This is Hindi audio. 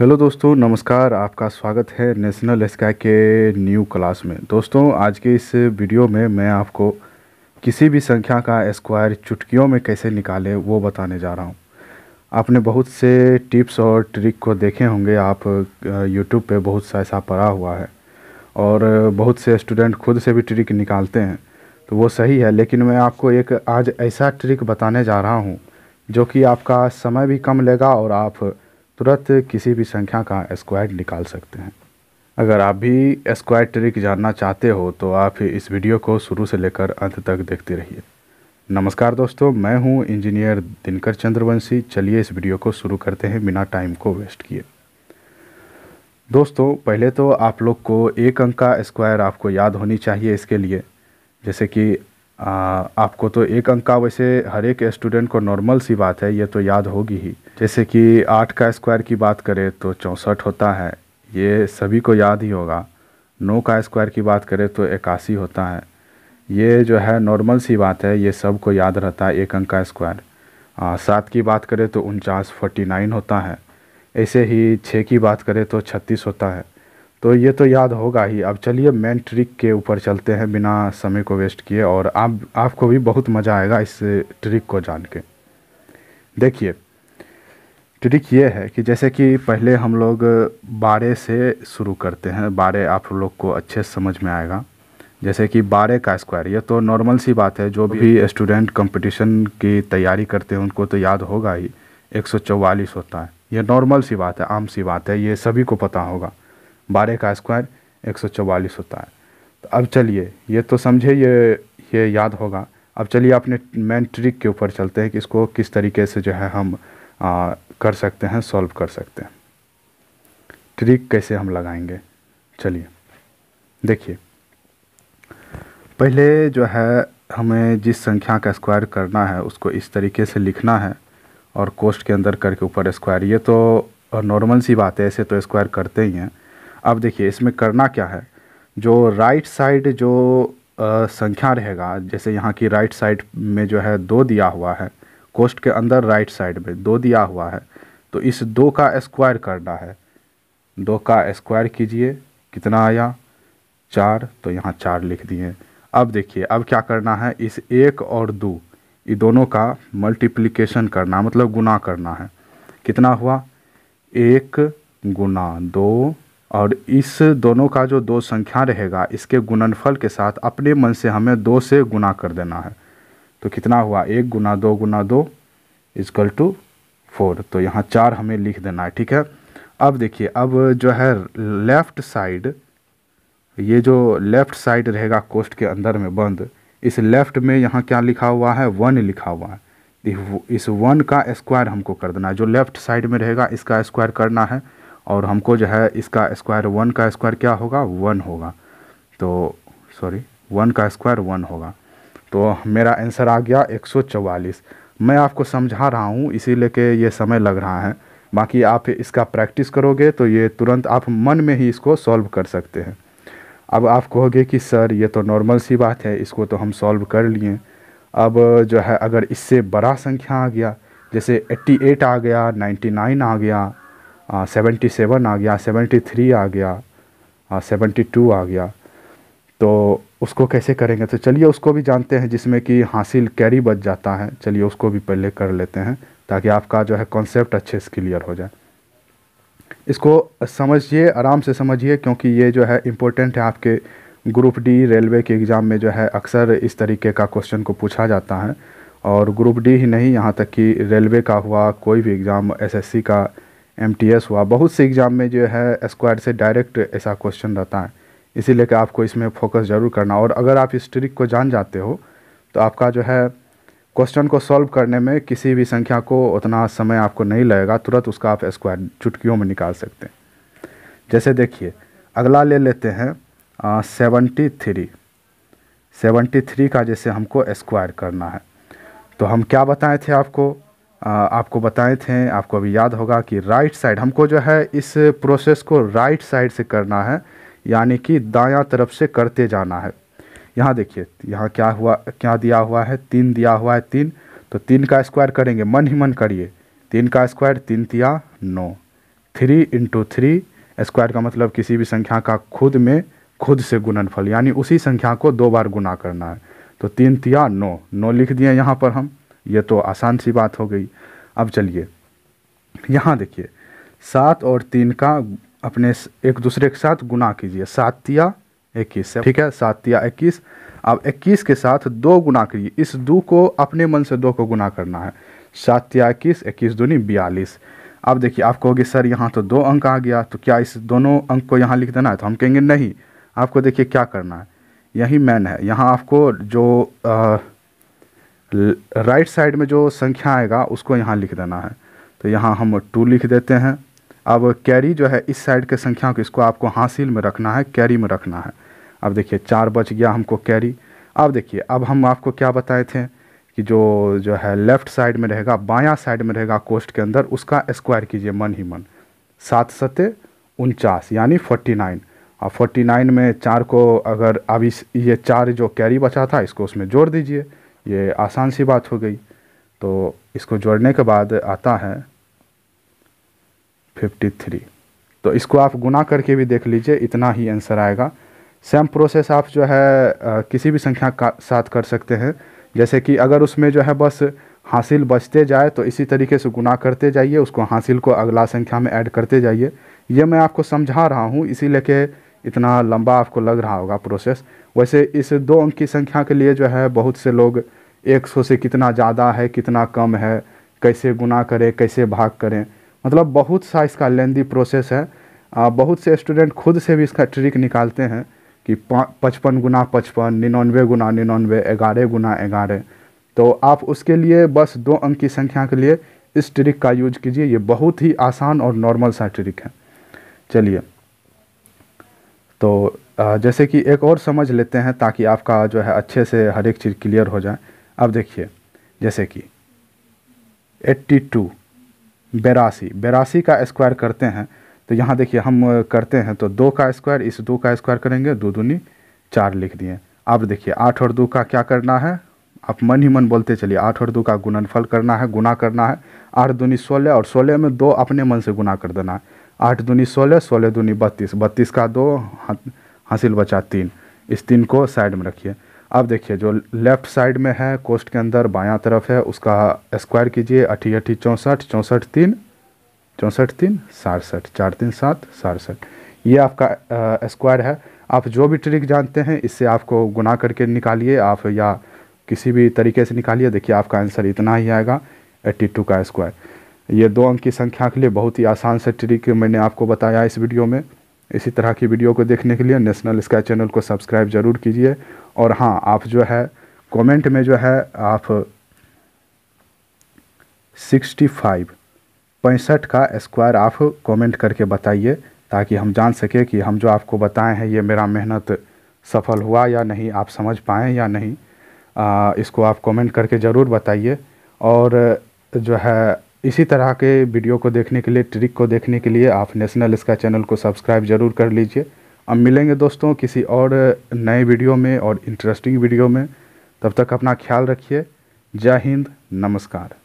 हेलो दोस्तों नमस्कार आपका स्वागत है नेशनल स्काई के न्यू क्लास में दोस्तों आज के इस वीडियो में मैं आपको किसी भी संख्या का स्क्वायर चुटकियों में कैसे निकालें वो बताने जा रहा हूँ आपने बहुत से टिप्स और ट्रिक को देखे होंगे आप यूट्यूब पे बहुत सा ऐसा पड़ा हुआ है और बहुत से स्टूडेंट खुद से भी ट्रिक निकालते हैं तो वो सही है लेकिन मैं आपको एक आज ऐसा ट्रिक बताने जा रहा हूँ जो कि आपका समय भी कम लेगा और आप तुरंत किसी भी संख्या का स्क्वायर निकाल सकते हैं अगर आप भी स्क्वायर ट्रिक जानना चाहते हो तो आप इस वीडियो को शुरू से लेकर अंत तक देखते रहिए नमस्कार दोस्तों मैं हूं इंजीनियर दिनकर चंद्रवंशी चलिए इस वीडियो को शुरू करते हैं बिना टाइम को वेस्ट किए दोस्तों पहले तो आप लोग को एक अंक का स्क्वायर आपको याद होनी चाहिए इसके लिए जैसे कि आ, आपको तो एक अंक का वैसे हर एक स्टूडेंट को नॉर्मल सी बात है ये तो याद होगी ही जैसे कि आठ का स्क्वायर की बात करें तो चौंसठ होता है ये सभी को याद ही होगा नौ का स्क्वायर की बात करें तो इक्यासी होता है ये जो है नॉर्मल सी बात है ये सब को याद रहता है एक अंक का स्क्वायर सात की बात करें तो उनचास फोर्टी नाइन होता है ऐसे ही छः की बात करें तो छत्तीस होता है तो ये तो याद होगा ही अब चलिए मेन ट्रिक के ऊपर चलते हैं बिना समय को वेस्ट किए और आप आपको भी बहुत मज़ा आएगा इस ट्रिक को जान के देखिए ट्रिक ये है कि जैसे कि पहले हम लोग बारे से शुरू करते हैं बारे आप लोग को अच्छे समझ में आएगा जैसे कि बारह का स्क्वायर ये तो नॉर्मल सी बात है जो भी स्टूडेंट कंपटीशन की तैयारी करते हैं उनको तो याद होगा ही एक होता है ये नॉर्मल सी बात है आम सी बात है ये सभी को पता होगा बारह का स्क्वायर एक सौ चौवालीस होता है तो अब चलिए ये तो समझे ये ये याद होगा अब चलिए अपने मेन ट्रिक के ऊपर चलते हैं कि इसको किस तरीके से जो है हम आ, कर सकते हैं सॉल्व कर सकते हैं ट्रिक कैसे हम लगाएंगे चलिए देखिए पहले जो है हमें जिस संख्या का स्क्वायर करना है उसको इस तरीके से लिखना है और कोष्ट के अंदर करके ऊपर स्क्वायर ये तो नॉर्मल सी बात है ऐसे तो स्क्वायर करते ही हैं अब देखिए इसमें करना क्या है जो राइट साइड जो आ, संख्या रहेगा जैसे यहाँ की राइट साइड में जो है दो दिया हुआ है कोष्ट के अंदर राइट साइड में दो दिया हुआ है तो इस दो का स्क्वायर करना है दो का स्क्वायर कीजिए कितना आया चार तो यहाँ चार लिख दिए अब देखिए अब क्या करना है इस एक और दो ये दोनों का मल्टीप्लिकेशन करना मतलब गुना करना है कितना हुआ एक गुना दो और इस दोनों का जो दो संख्या रहेगा इसके गुणनफल के साथ अपने मन से हमें दो से गुना कर देना है तो कितना हुआ एक गुना दो गुना दो इजकल टू फोर तो यहाँ चार हमें लिख देना है ठीक है अब देखिए अब जो है लेफ़्ट साइड ये जो लेफ़्ट साइड रहेगा कोष्ट के अंदर में बंद इस लेफ़्ट में यहाँ क्या लिखा हुआ है वन लिखा हुआ है इस वन का स्क्वायर हमको कर देना है जो लेफ़्ट साइड में रहेगा इसका स्क्वायर करना है और हमको जो है इसका स्क्वायर वन का स्क्वायर क्या होगा वन होगा तो सॉरी वन का स्क्वायर वन होगा तो मेरा आंसर आ गया एक मैं आपको समझा रहा हूँ इसी लेके ये समय लग रहा है बाकी आप इसका प्रैक्टिस करोगे तो ये तुरंत आप मन में ही इसको सॉल्व कर सकते हैं अब आप कहोगे कि सर ये तो नॉर्मल सी बात है इसको तो हम सॉल्व कर लिए अब जो है अगर इससे बड़ा संख्या आ गया जैसे 88 आ गया 99 आ गया सेवेंटी सेवन आ गया सेवेंटी थ्री आ गया सेवेंटी टू आ गया तो उसको कैसे करेंगे तो चलिए उसको भी जानते हैं जिसमें कि हासिल कैरी बच जाता है चलिए उसको भी पहले कर लेते हैं ताकि आपका जो है कॉन्सेप्ट अच्छे से क्लियर हो जाए इसको समझिए आराम से समझिए क्योंकि ये जो है इम्पोर्टेंट है आपके ग्रुप डी रेलवे के एग्ज़ाम में जो है अक्सर इस तरीके का क्वेश्चन को पूछा जाता है और ग्रुप डी ही नहीं यहाँ तक कि रेलवे का हुआ कोई भी एग्ज़ाम एसएससी का एम हुआ बहुत से एग्ज़ाम में जो है स्क्वायर से डायरेक्ट ऐसा क्वेश्चन रहता है इसी कि आपको इसमें फोकस ज़रूर करना और अगर आप इस ट्रिक को जान जाते हो तो आपका जो है क्वेश्चन को सॉल्व करने में किसी भी संख्या को उतना समय आपको नहीं लगेगा तुरंत उसका आप स्क्वायर चुटकियों में निकाल सकते हैं जैसे देखिए अगला ले लेते हैं सेवनटी थ्री सेवनटी थ्री का जैसे हमको स्क्वायर करना है तो हम क्या बताए थे आपको आपको बताए थे आपको अभी याद होगा कि राइट साइड हमको जो है इस प्रोसेस को राइट साइड से करना है यानी कि दायां तरफ से करते जाना है यहाँ देखिए यहाँ क्या हुआ क्या दिया हुआ है तीन दिया हुआ है तीन तो तीन का स्क्वायर करेंगे मन ही मन करिए तीन का स्क्वायर तीन तिया नौ थ्री इंटू थ्री स्क्वायर का मतलब किसी भी संख्या का खुद में खुद से गुणनफल यानी उसी संख्या को दो बार गुना करना है तो तीन तिया नौ नौ लिख दिए यहाँ पर हम ये तो आसान सी बात हो गई अब चलिए यहाँ देखिए सात और तीन का अपने एक दूसरे के साथ गुना कीजिए सातिया इक्कीस ठीक है सातिया इक्कीस अब इक्कीस के साथ दो गुना कीजिए इस दो को अपने मन से दो को गुना करना है सातिया इक्कीस इक्कीस दूनी बयालीस अब देखिए आप कहोगे सर यहाँ तो दो अंक आ गया तो क्या इस दोनों अंक को यहाँ लिख देना है तो हम कहेंगे नहीं आपको देखिए क्या करना है यही मैन है यहाँ आपको जो आ, राइट साइड में जो संख्या आएगा उसको यहाँ लिख देना है तो यहाँ हम टू लिख देते हैं अब कैरी जो है इस साइड के संख्या को इसको आपको हासिल में रखना है कैरी में रखना है अब देखिए चार बच गया हमको कैरी अब देखिए अब हम आपको क्या बताए थे कि जो जो है लेफ़्ट साइड में रहेगा बायां साइड में रहेगा कोस्ट के अंदर उसका स्क्वायर कीजिए मन ही मन सात सत्य उनचास यानी फोर्टी नाइन और फोर्टी नाइन में चार को अगर अब इस ये चार जो कैरी बचा था इसको उसमें जोड़ दीजिए ये आसान सी बात हो गई तो इसको जोड़ने के बाद आता है फिफ्टी थ्री तो इसको आप गुना करके भी देख लीजिए इतना ही आंसर आएगा सेम प्रोसेस आप जो है आ, किसी भी संख्या का साथ कर सकते हैं जैसे कि अगर उसमें जो है बस हासिल बचते जाए तो इसी तरीके से गुना करते जाइए उसको हासिल को अगला संख्या में ऐड करते जाइए ये मैं आपको समझा रहा हूँ इसी लेके इतना लंबा आपको लग रहा होगा प्रोसेस वैसे इस दो अंक की संख्या के लिए जो है बहुत से लोग एक सौ से कितना ज़्यादा है कितना कम है कैसे गुना करें कैसे भाग करें मतलब बहुत सा इसका लेंदी प्रोसेस है आ, बहुत से स्टूडेंट खुद से भी इसका ट्रिक निकालते हैं कि पचपन गुना पचपन निन्यानवे गुना निन्यानवे ग्यारह गुना ग्यारह तो आप उसके लिए बस दो अंक की संख्या के लिए इस ट्रिक का यूज कीजिए ये बहुत ही आसान और नॉर्मल सा ट्रिक है चलिए तो जैसे कि एक और समझ लेते हैं ताकि आपका जो है अच्छे से हर एक चीज़ क्लियर हो जाए अब देखिए जैसे कि 82 टू बेरासी बेरासी का स्क्वायर करते हैं तो यहाँ देखिए हम करते हैं तो दो का स्क्वायर इस दो का स्क्वायर करेंगे दो दूनी चार लिख दिए अब देखिए आठ और दो का क्या करना है आप मन ही मन बोलते चलिए आठ और दो का गुणनफल करना है गुना करना है आठ दूनी सोलह और सोलह में दो अपने मन से गुना कर देना है आठ दूनी सोलह सोलह दूनी बत्तीस बत्तीस का दो हासिल बचा तीन इस तीन को साइड में रखिए अब देखिए जो लेफ़्ट साइड में है कोस्ट के अंदर बायां तरफ है उसका स्क्वायर कीजिए अठी अठी चौंसठ चौंसठ तीन चौंसठ तीन साड़सठ चार तीन सात साड़सठ ये आपका स्क्वायर है आप जो भी ट्रिक जानते हैं इससे आपको गुना करके निकालिए आप या किसी भी तरीके से निकालिए देखिए आपका आंसर इतना ही आएगा एट्टी टू का स्क्वायर ये दो अंक की संख्या के लिए बहुत ही आसान से ट्रिक मैंने आपको बताया इस वीडियो में इसी तरह की वीडियो को देखने के लिए नेशनल स्काई चैनल को सब्सक्राइब ज़रूर कीजिए और हाँ आप जो है कमेंट में जो है आप 65 पैंसठ का स्क्वायर आप कमेंट करके बताइए ताकि हम जान सकें कि हम जो आपको बताए हैं ये मेरा मेहनत सफल हुआ या नहीं आप समझ पाएँ या नहीं आ, इसको आप कमेंट करके ज़रूर बताइए और जो है इसी तरह के वीडियो को देखने के लिए ट्रिक को देखने के लिए आप नेशनल इसका चैनल को सब्सक्राइब जरूर कर लीजिए अब मिलेंगे दोस्तों किसी और नए वीडियो में और इंटरेस्टिंग वीडियो में तब तक अपना ख्याल रखिए जय हिंद नमस्कार